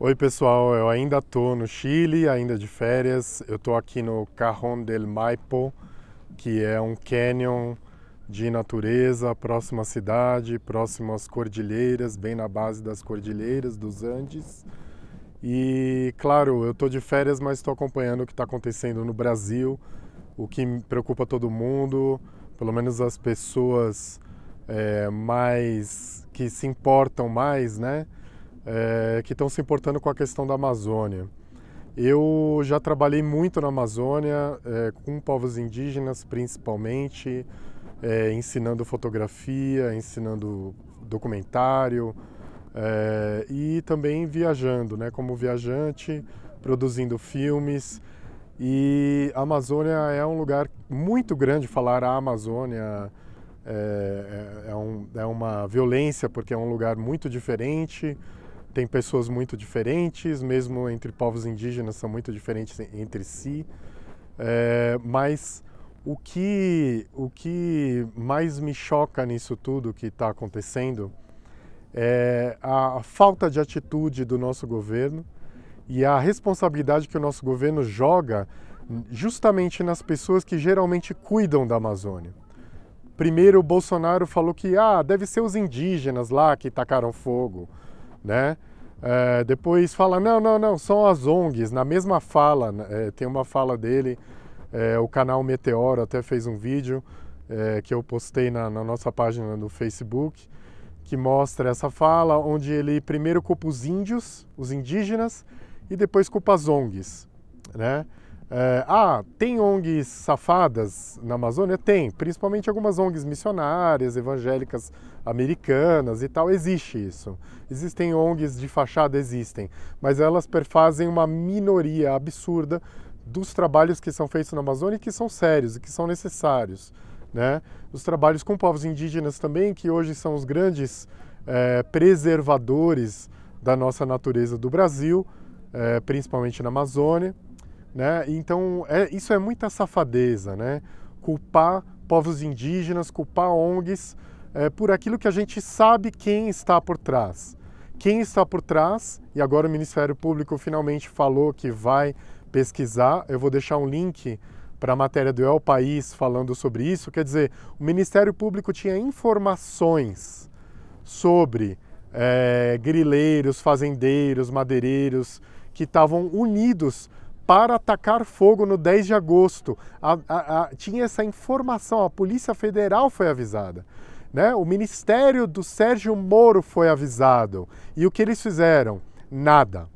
Oi pessoal, eu ainda estou no Chile, ainda de férias. Eu estou aqui no Cajón del Maipo, que é um canyon de natureza, próximo à cidade, próximo às cordilheiras, bem na base das cordilheiras dos Andes. E claro, eu estou de férias, mas estou acompanhando o que está acontecendo no Brasil, o que preocupa todo mundo, pelo menos as pessoas é, mais que se importam mais, né? é, que estão se importando com a questão da Amazônia. Eu já trabalhei muito na Amazônia, é, com povos indígenas principalmente, é, ensinando fotografia, ensinando documentário e também viajando, né, como viajante, produzindo filmes. E a Amazônia é um lugar muito grande, falar a Amazônia é, é, um, é uma violência, porque é um lugar muito diferente tem pessoas muito diferentes, mesmo entre povos indígenas são muito diferentes entre si. É, mas o que, o que mais me choca nisso tudo que está acontecendo é a falta de atitude do nosso governo e a responsabilidade que o nosso governo joga justamente nas pessoas que geralmente cuidam da Amazônia. Primeiro, o Bolsonaro falou que ah, deve ser os indígenas lá que tacaram fogo né? É, depois fala, não, não, não, são as ONGs. Na mesma fala, é, tem uma fala dele, é, o canal Meteoro até fez um vídeo que eu postei na, na, nossa página do Facebook, que mostra essa fala, onde ele primeiro culpa os índios, os indígenas, e depois culpa as ONGs, né? É, ah, tem ONGs safadas na Amazônia? Tem, principalmente algumas ONGs missionárias, evangélicas americanas e tal, existe isso. Existem ONGs de fachada, existem, mas elas perfazem uma minoria absurda dos trabalhos que são feitos na Amazônia e que são sérios e que são necessários. Né? Os trabalhos com povos indígenas também, que hoje são os grandes é, preservadores da nossa natureza do Brasil, é, principalmente na Amazônia. Né? Então, é, isso é muita safadeza, né? Culpar povos indígenas, culpar ONGs é, por aquilo que a gente sabe quem está por trás. Quem está por trás, e agora o Ministério Público finalmente falou que vai pesquisar, eu vou deixar um link para a matéria do El País falando sobre isso. Quer dizer, o Ministério Público tinha informações sobre é, grileiros, fazendeiros, madeireiros que estavam unidos para atacar fogo no 10 de agosto. A, a, a, tinha essa informação, a Polícia Federal foi avisada. Né? O ministério do Sérgio Moro foi avisado. E o que eles fizeram? Nada.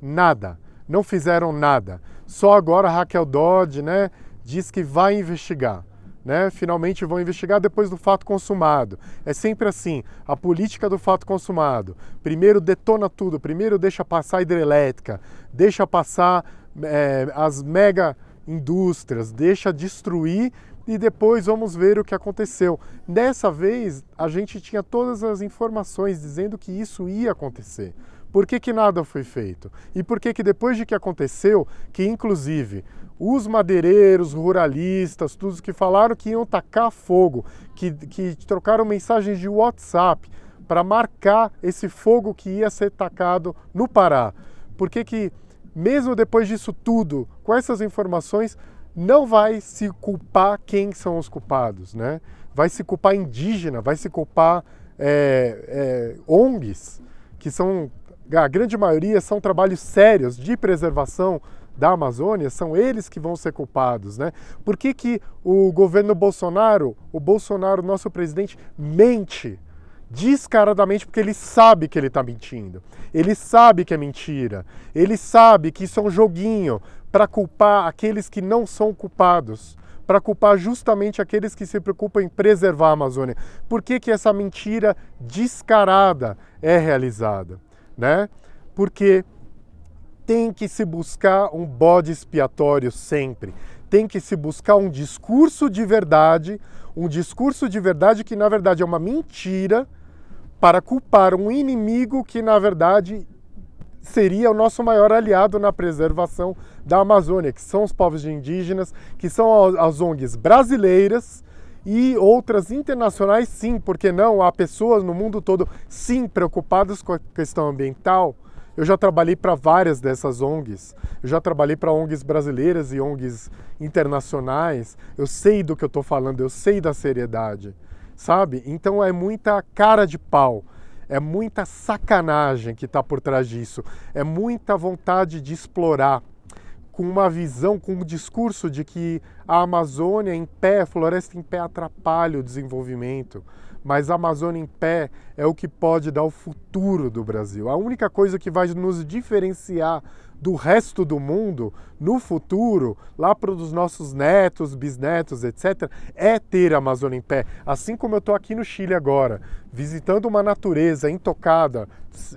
Nada. Não fizeram nada. Só agora Raquel Dodge né, diz que vai investigar. Né? Finalmente vão investigar depois do fato consumado. É sempre assim, a política do fato consumado. Primeiro detona tudo, primeiro deixa passar hidrelétrica, deixa passar é, as mega indústrias, deixa destruir e depois vamos ver o que aconteceu. Dessa vez, a gente tinha todas as informações dizendo que isso ia acontecer. Por que, que nada foi feito? E por que, que depois de que aconteceu, que inclusive os madeireiros, ruralistas, todos que falaram que iam tacar fogo, que, que trocaram mensagens de WhatsApp para marcar esse fogo que ia ser tacado no Pará? Por que, que mesmo depois disso tudo, com essas informações, não vai se culpar quem são os culpados, né? Vai se culpar indígena, vai se culpar é, é, ONGs, que são, a grande maioria, são trabalhos sérios de preservação da Amazônia, são eles que vão ser culpados, né? Por que, que o governo Bolsonaro, o Bolsonaro, nosso presidente, mente descaradamente porque ele sabe que ele está mentindo. Ele sabe que é mentira. Ele sabe que isso é um joguinho para culpar aqueles que não são culpados, para culpar justamente aqueles que se preocupam em preservar a Amazônia. Por que, que essa mentira descarada é realizada? Né? Porque tem que se buscar um bode expiatório sempre. Tem que se buscar um discurso de verdade, um discurso de verdade que na verdade é uma mentira para culpar um inimigo que, na verdade, seria o nosso maior aliado na preservação da Amazônia, que são os povos indígenas, que são as ONGs brasileiras e outras internacionais, sim, porque não? Há pessoas no mundo todo, sim, preocupadas com a questão ambiental. Eu já trabalhei para várias dessas ONGs. Eu já trabalhei para ONGs brasileiras e ONGs internacionais. Eu sei do que eu estou falando, eu sei da seriedade sabe? Então é muita cara de pau, é muita sacanagem que está por trás disso, é muita vontade de explorar com uma visão, com um discurso de que a Amazônia em pé, a floresta em pé atrapalha o desenvolvimento, mas a Amazônia em pé é o que pode dar o futuro do Brasil. A única coisa que vai nos diferenciar do resto do mundo no futuro, lá para os nossos netos, bisnetos, etc., é ter a Amazônia em pé. Assim como eu estou aqui no Chile agora, visitando uma natureza intocada,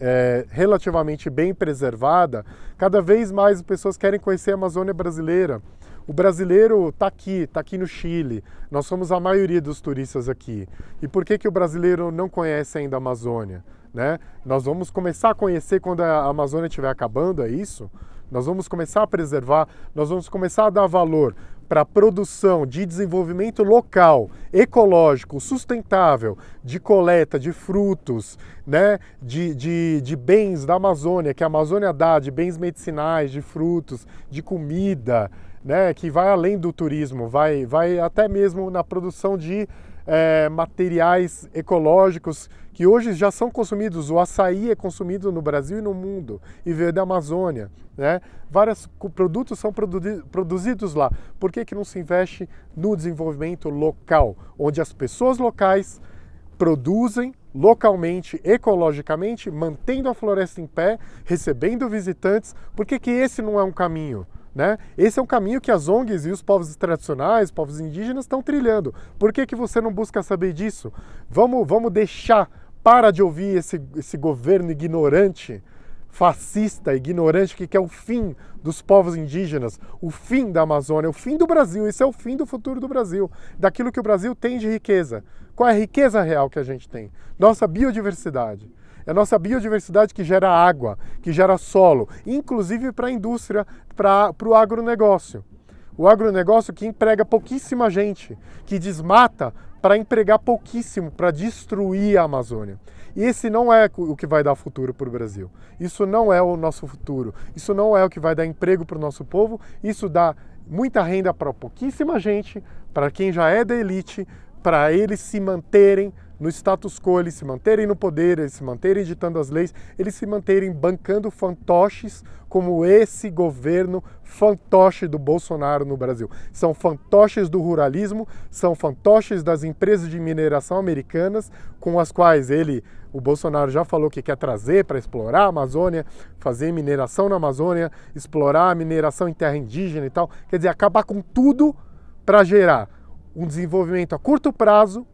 é, relativamente bem preservada, cada vez mais pessoas querem conhecer a Amazônia brasileira o brasileiro está aqui, está aqui no Chile, nós somos a maioria dos turistas aqui. E por que, que o brasileiro não conhece ainda a Amazônia? Né? Nós vamos começar a conhecer quando a Amazônia estiver acabando, é isso? Nós vamos começar a preservar, nós vamos começar a dar valor para a produção de desenvolvimento local, ecológico, sustentável, de coleta de frutos, né, de, de, de bens da Amazônia, que a Amazônia dá, de bens medicinais, de frutos, de comida, né, que vai além do turismo, vai, vai até mesmo na produção de é, materiais ecológicos que hoje já são consumidos. O açaí é consumido no Brasil e no mundo e veio da Amazônia. Né? Vários produtos são produzidos lá. Por que, que não se investe no desenvolvimento local, onde as pessoas locais produzem localmente, ecologicamente, mantendo a floresta em pé, recebendo visitantes? Por que, que esse não é um caminho? Né? Esse é um caminho que as ONGs e os povos tradicionais, povos indígenas, estão trilhando. Por que, que você não busca saber disso? Vamos, vamos deixar, para de ouvir esse, esse governo ignorante, fascista, ignorante, que quer o fim dos povos indígenas, o fim da Amazônia, o fim do Brasil. Isso é o fim do futuro do Brasil, daquilo que o Brasil tem de riqueza. Qual é a riqueza real que a gente tem? Nossa biodiversidade. É a nossa biodiversidade que gera água, que gera solo, inclusive para a indústria, para o agronegócio. O agronegócio que emprega pouquíssima gente, que desmata para empregar pouquíssimo, para destruir a Amazônia. E esse não é o que vai dar futuro para o Brasil. Isso não é o nosso futuro. Isso não é o que vai dar emprego para o nosso povo. Isso dá muita renda para pouquíssima gente, para quem já é da elite, para eles se manterem no status quo, eles se manterem no poder, eles se manterem ditando as leis, eles se manterem bancando fantoches como esse governo fantoche do Bolsonaro no Brasil. São fantoches do ruralismo, são fantoches das empresas de mineração americanas, com as quais ele, o Bolsonaro, já falou que quer trazer para explorar a Amazônia, fazer mineração na Amazônia, explorar a mineração em terra indígena e tal. Quer dizer, acabar com tudo para gerar um desenvolvimento a curto prazo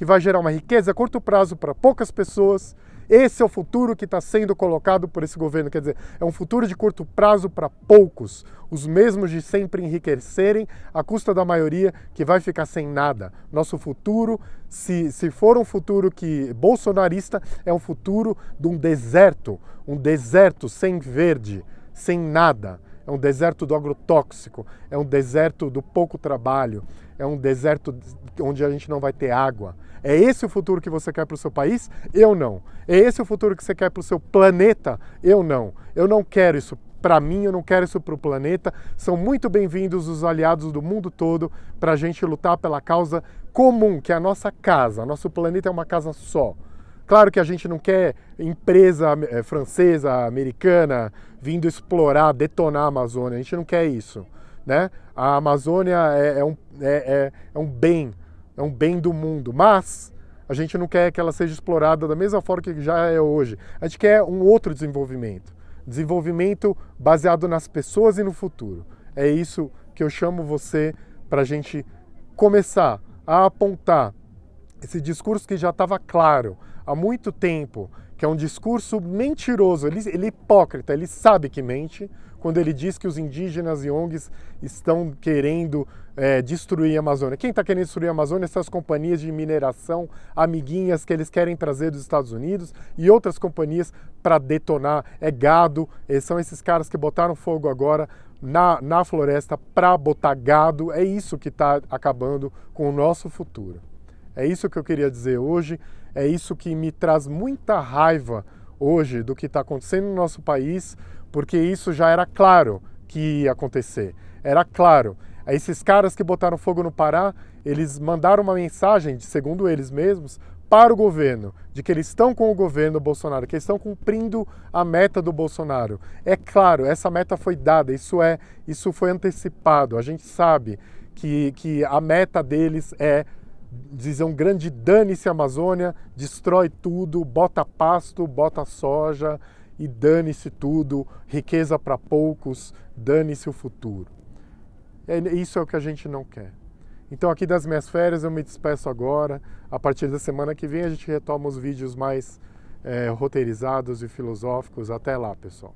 que vai gerar uma riqueza a curto prazo para poucas pessoas. Esse é o futuro que está sendo colocado por esse governo. Quer dizer, é um futuro de curto prazo para poucos, os mesmos de sempre enriquecerem à custa da maioria que vai ficar sem nada. Nosso futuro, se, se for um futuro que bolsonarista, é um futuro de um deserto, um deserto sem verde, sem nada é um deserto do agrotóxico, é um deserto do pouco trabalho, é um deserto onde a gente não vai ter água. É esse o futuro que você quer para o seu país? Eu não. É esse o futuro que você quer para o seu planeta? Eu não. Eu não quero isso para mim, eu não quero isso para o planeta. São muito bem-vindos os aliados do mundo todo para a gente lutar pela causa comum, que é a nossa casa. Nosso planeta é uma casa só. Claro que a gente não quer empresa eh, francesa, americana, vindo explorar, detonar a Amazônia. A gente não quer isso. Né? A Amazônia é, é um, é, é, é um bem, é um bem do mundo, mas a gente não quer que ela seja explorada da mesma forma que já é hoje. A gente quer um outro desenvolvimento. Desenvolvimento baseado nas pessoas e no futuro. É isso que eu chamo você para a gente começar a apontar esse discurso que já estava claro há muito tempo que é um discurso mentiroso, ele, ele é hipócrita, ele sabe que mente quando ele diz que os indígenas e ONGs estão querendo é, destruir a Amazônia. Quem está querendo destruir a Amazônia são as companhias de mineração, amiguinhas que eles querem trazer dos Estados Unidos e outras companhias para detonar. É gado, são esses caras que botaram fogo agora na, na floresta para botar gado. É isso que está acabando com o nosso futuro. É isso que eu queria dizer hoje, é isso que me traz muita raiva hoje do que está acontecendo no nosso país, porque isso já era claro que ia acontecer. Era claro. É esses caras que botaram fogo no Pará, eles mandaram uma mensagem, segundo eles mesmos, para o governo, de que eles estão com o governo Bolsonaro, que eles estão cumprindo a meta do Bolsonaro. É claro, essa meta foi dada, isso é, isso foi antecipado. A gente sabe que, que a meta deles é dizer é um grande dane-se Amazônia, destrói tudo, bota pasto, bota soja e dane-se tudo, riqueza para poucos, dane-se o futuro. É, isso é o que a gente não quer. Então, aqui das minhas férias, eu me despeço agora. A partir da semana que vem, a gente retoma os vídeos mais é, roteirizados e filosóficos. Até lá, pessoal.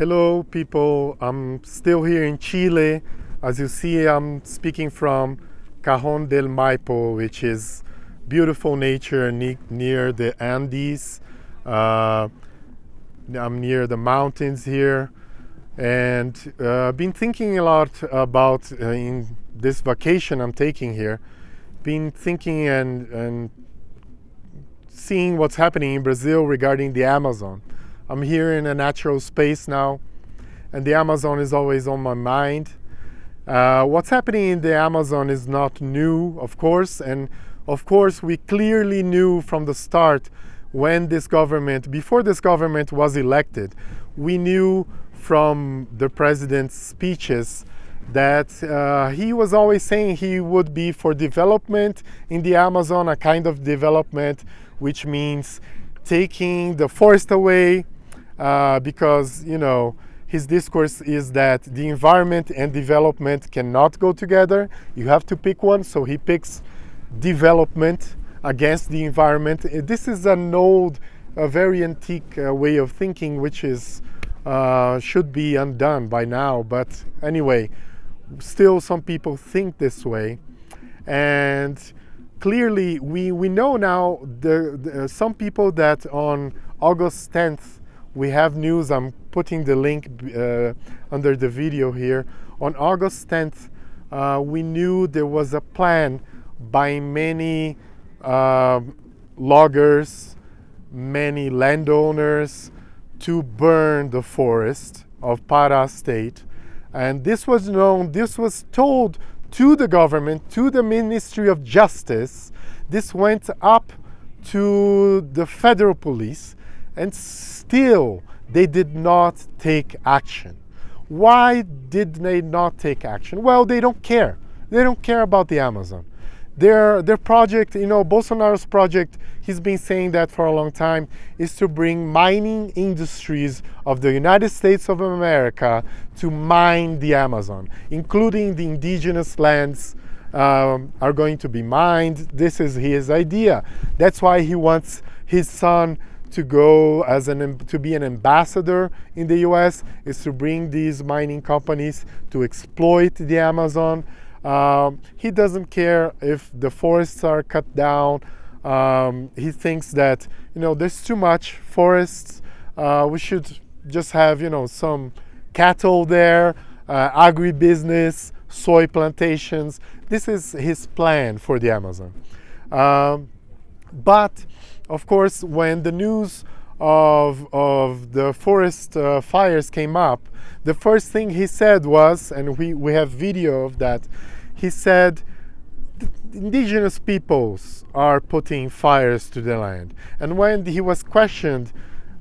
Hello people, I'm still here in Chile. As you see, I'm speaking from Cajon del Maipo, which is beautiful nature ne near the Andes. Uh, I'm near the mountains here. And uh, I've uh, been thinking a lot about uh, in this vacation I'm taking here, been thinking and, and seeing what's happening in Brazil regarding the Amazon. I'm here in a natural space now and the Amazon is always on my mind. Uh, what's happening in the Amazon is not new, of course, and of course we clearly knew from the start when this government, before this government was elected, we knew from the president's speeches that uh, he was always saying he would be for development in the Amazon, a kind of development which means taking the forest away, uh, because, you know, his discourse is that the environment and development cannot go together. You have to pick one. So he picks development against the environment. Uh, this is an old, a very antique uh, way of thinking, which is uh, should be undone by now. But anyway, still some people think this way, and clearly we we know now the, the uh, some people that on August 10th we have news. I'm putting the link uh, under the video here. On August 10th, uh, we knew there was a plan by many uh, loggers, many landowners to burn the forest of Para state. And this was known, this was told to the government, to the Ministry of Justice. This went up to the federal police and still, they did not take action. Why did they not take action? Well, they don't care. They don't care about the Amazon. Their, their project, you know, Bolsonaro's project, he's been saying that for a long time, is to bring mining industries of the United States of America to mine the Amazon, including the indigenous lands um, are going to be mined. This is his idea. That's why he wants his son to go as an to be an ambassador in the US is to bring these mining companies to exploit the Amazon. Um, he doesn't care if the forests are cut down. Um, he thinks that you know there's too much forests. Uh, we should just have you know some cattle there, uh, agribusiness, soy plantations. This is his plan for the Amazon. Um, but of course, when the news of, of the forest uh, fires came up, the first thing he said was, and we, we have video of that, he said, indigenous peoples are putting fires to the land. And when he was questioned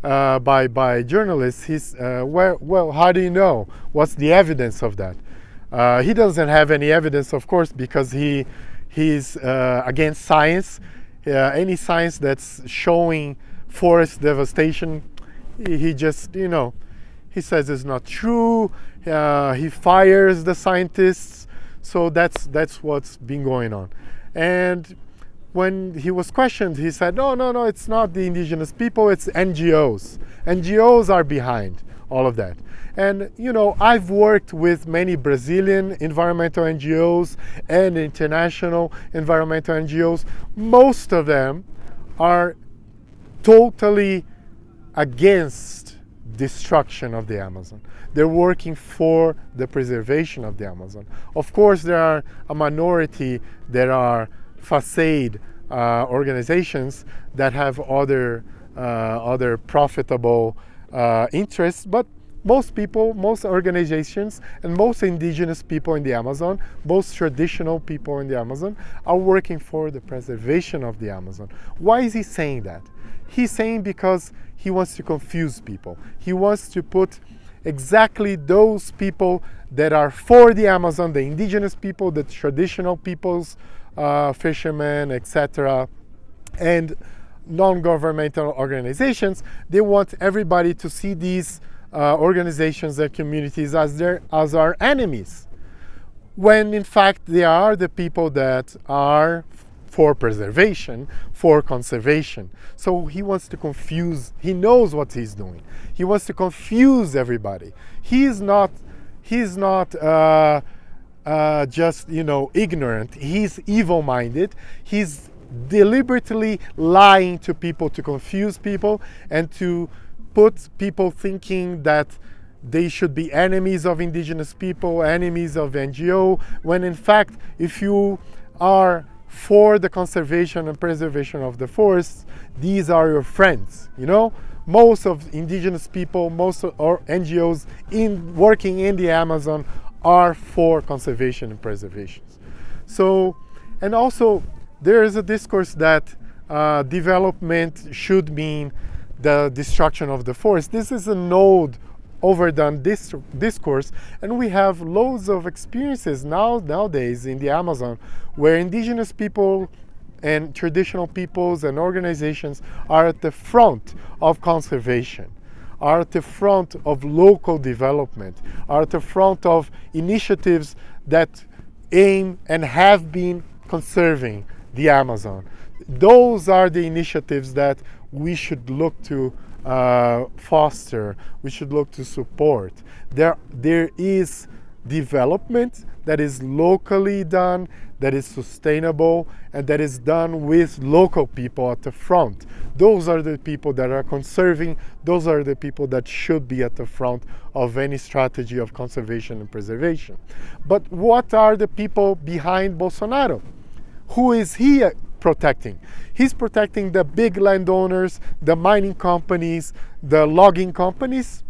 uh, by, by journalists, he's, uh, well, well, how do you know? What's the evidence of that? Uh, he doesn't have any evidence, of course, because he, he's uh, against science yeah, any signs that's showing forest devastation, he just, you know, he says it's not true. Uh, he fires the scientists. So that's that's what's been going on. And when he was questioned, he said, "No, no, no, it's not the indigenous people. It's NGOs. NGOs are behind." all of that. And you know, I've worked with many Brazilian environmental NGOs and international environmental NGOs. Most of them are totally against destruction of the Amazon. They're working for the preservation of the Amazon. Of course, there are a minority that are facade uh, organizations that have other uh, other profitable uh, interests, but most people, most organizations, and most indigenous people in the Amazon, most traditional people in the Amazon, are working for the preservation of the Amazon. Why is he saying that? He's saying because he wants to confuse people. He wants to put exactly those people that are for the Amazon, the indigenous people, the traditional peoples, uh, fishermen, etc., and non-governmental organizations, they want everybody to see these uh, organizations and communities as, their, as our enemies, when in fact they are the people that are for preservation, for conservation. So he wants to confuse, he knows what he's doing. He wants to confuse everybody. He's not, he's not uh, uh, just, you know, ignorant. He's evil-minded. He's deliberately lying to people to confuse people and to put people thinking that they should be enemies of indigenous people, enemies of NGO, when in fact, if you are for the conservation and preservation of the forests, these are your friends, you know? Most of indigenous people, most of NGOs in working in the Amazon are for conservation and preservation. So, and also there is a discourse that uh, development should mean the destruction of the forest. This is an old, overdone dis discourse, and we have loads of experiences now nowadays in the Amazon where indigenous people and traditional peoples and organizations are at the front of conservation are at the front of local development, are at the front of initiatives that aim and have been conserving the Amazon. Those are the initiatives that we should look to uh, foster, we should look to support. There, there is development that is locally done, that is sustainable, and that is done with local people at the front. Those are the people that are conserving, those are the people that should be at the front of any strategy of conservation and preservation. But what are the people behind Bolsonaro? who is he uh, protecting? He's protecting the big landowners, the mining companies, the logging companies.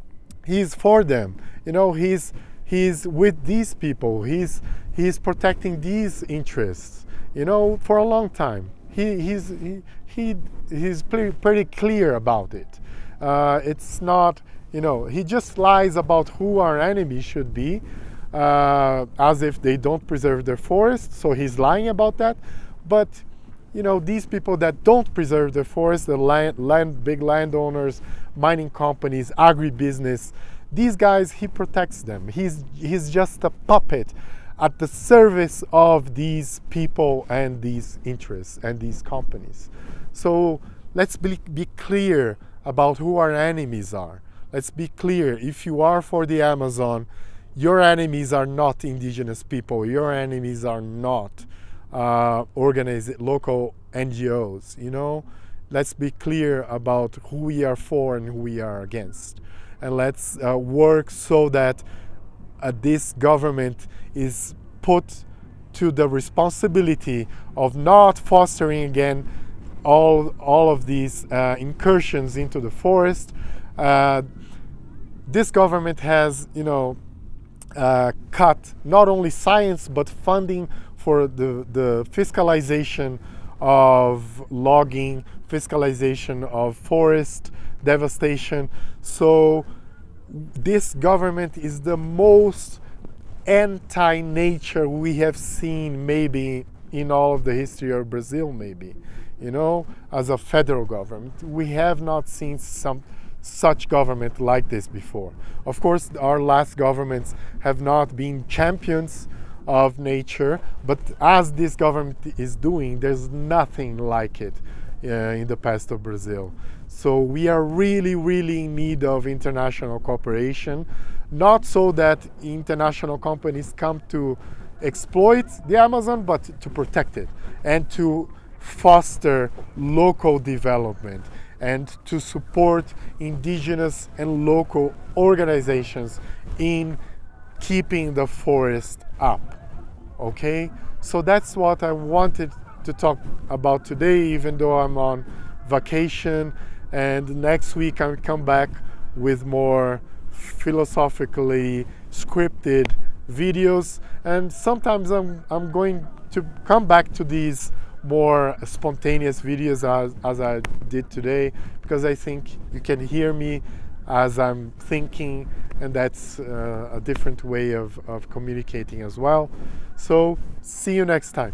He's for them. You know, he's he's with these people. He's he's protecting these interests. You know, for a long time. He he's he, he he's pretty, pretty clear about it. Uh, it's not you know he just lies about who our enemy should be uh, as if they don't preserve their forest. So he's lying about that. But you know, these people that don't preserve their forest, the land, land big landowners, mining companies, agribusiness, these guys, he protects them. He's, he's just a puppet at the service of these people and these interests and these companies. So let's be, be clear about who our enemies are. Let's be clear if you are for the Amazon, your enemies are not indigenous people, your enemies are not uh, organized local NGOs, you know? Let's be clear about who we are for and who we are against. And let's uh, work so that uh, this government is put to the responsibility of not fostering again all, all of these uh, incursions into the forest. Uh, this government has, you know, uh, cut not only science but funding for the, the fiscalization of logging, fiscalization of forest devastation. So this government is the most anti-nature we have seen maybe in all of the history of Brazil maybe you know as a federal government we have not seen some such government like this before. Of course, our last governments have not been champions of nature, but as this government is doing, there's nothing like it uh, in the past of Brazil. So we are really, really in need of international cooperation, not so that international companies come to exploit the Amazon, but to protect it and to foster local development and to support indigenous and local organizations in keeping the forest up. Okay, so that's what I wanted to talk about today, even though I'm on vacation. And next week, I'll come back with more philosophically scripted videos. And sometimes I'm, I'm going to come back to these more spontaneous videos as, as I did today because I think you can hear me as I'm thinking and that's uh, a different way of, of communicating as well. So see you next time.